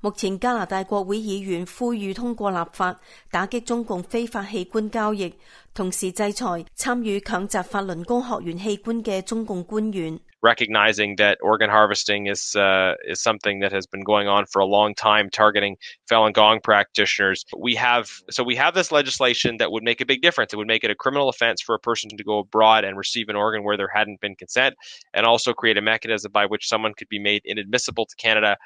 目前加拿大國會議員呼籲通過立法，打擊中共非法器官交易，同時制裁參與強摘法輪功學員器官嘅中共官員。recognizing that organ harvesting is uh, is something that has been going on for a long time, targeting Falun Gong practitioners. We have so we have this legislation that would make a big difference. It would make it a criminal offense for a person to go abroad and receive an organ where there hadn't been consent, and also create a mechanism by which someone could be made inadmissible to Canada.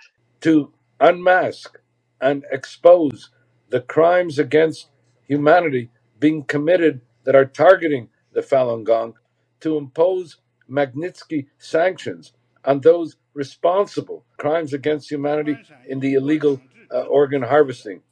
To unmask and expose the crimes against humanity being committed that are targeting the Falun Gong, to impose Magnitsky sanctions on those responsible crimes against humanity in the illegal uh, organ harvesting